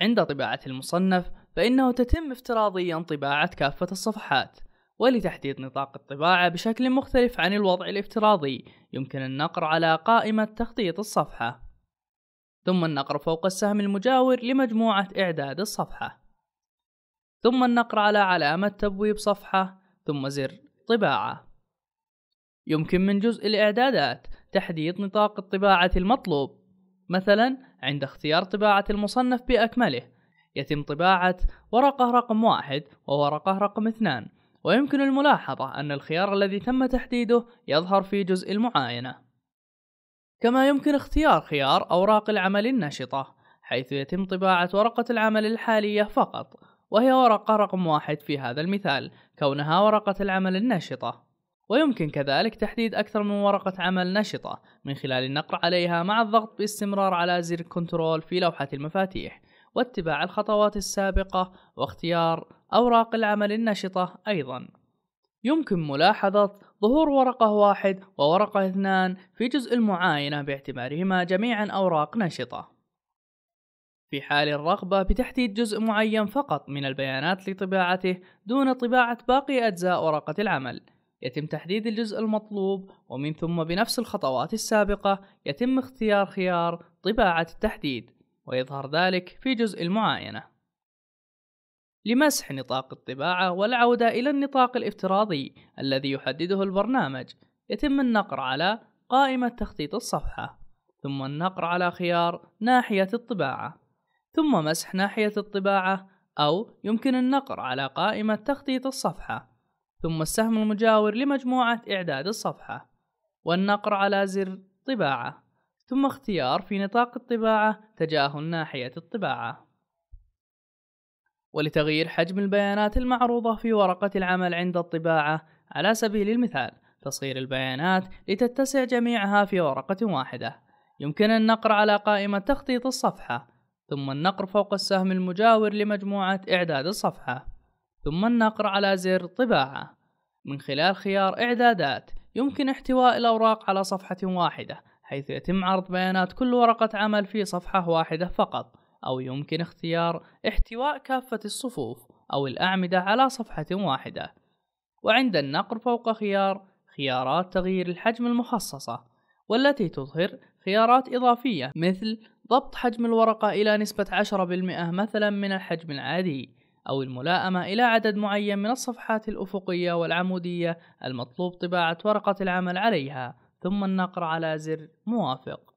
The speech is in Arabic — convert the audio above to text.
عند طباعة المصنف فإنه تتم افتراضيا طباعة كافة الصفحات ولتحديد نطاق الطباعة بشكل مختلف عن الوضع الافتراضي يمكن النقر على قائمة تخطيط الصفحة ثم النقر فوق السهم المجاور لمجموعة إعداد الصفحة ثم النقر على علامة تبويب صفحة ثم زر طباعة يمكن من جزء الإعدادات تحديد نطاق الطباعة المطلوب مثلا عند اختيار طباعة المصنف بأكمله يتم طباعة ورقة رقم واحد وورقة رقم اثنان ويمكن الملاحظة أن الخيار الذي تم تحديده يظهر في جزء المعاينة كما يمكن اختيار خيار أوراق العمل النشطة حيث يتم طباعة ورقة العمل الحالية فقط وهي ورقة رقم واحد في هذا المثال كونها ورقة العمل النشطة ويمكن كذلك تحديد أكثر من ورقة عمل نشطة من خلال النقر عليها مع الضغط باستمرار على زر كنترول في لوحة المفاتيح واتباع الخطوات السابقة واختيار أوراق العمل النشطة أيضا يمكن ملاحظة ظهور ورقة واحد وورقة اثنان في جزء المعاينة باعتبارهما جميعا أوراق نشطة في حال الرغبة بتحديد جزء معين فقط من البيانات لطباعته دون طباعة باقي أجزاء ورقة العمل يتم تحديد الجزء المطلوب ومن ثم بنفس الخطوات السابقة يتم اختيار خيار طباعة التحديد ويظهر ذلك في جزء المعاينة لمسح نطاق الطباعة والعودة إلى النطاق الافتراضي الذي يحدده البرنامج يتم النقر على قائمة تخطيط الصفحة ثم النقر على خيار ناحية الطباعة ثم مسح ناحية الطباعة أو يمكن النقر على قائمة تخطيط الصفحة ثم السهم المجاور لمجموعة إعداد الصفحة والنقر على زر طباعة ثم اختيار في نطاق الطباعة تجاهل ناحية الطباعة ولتغيير حجم البيانات المعروضة في ورقة العمل عند الطباعة على سبيل المثال تصغير البيانات لتتسع جميعها في ورقة واحدة يمكن النقر على قائمة تخطيط الصفحة ثم النقر فوق السهم المجاور لمجموعة إعداد الصفحة ثم النقر على زر طباعة من خلال خيار إعدادات يمكن احتواء الأوراق على صفحة واحدة حيث يتم عرض بيانات كل ورقة عمل في صفحة واحدة فقط أو يمكن اختيار احتواء كافة الصفوف أو الأعمدة على صفحة واحدة وعند النقر فوق خيار خيارات تغيير الحجم المخصصة والتي تظهر خيارات إضافية مثل ضبط حجم الورقة إلى نسبة 10% مثلا من الحجم العادي أو الملائمة إلى عدد معين من الصفحات الأفقية والعمودية المطلوب طباعة ورقة العمل عليها ثم النقر على زر موافق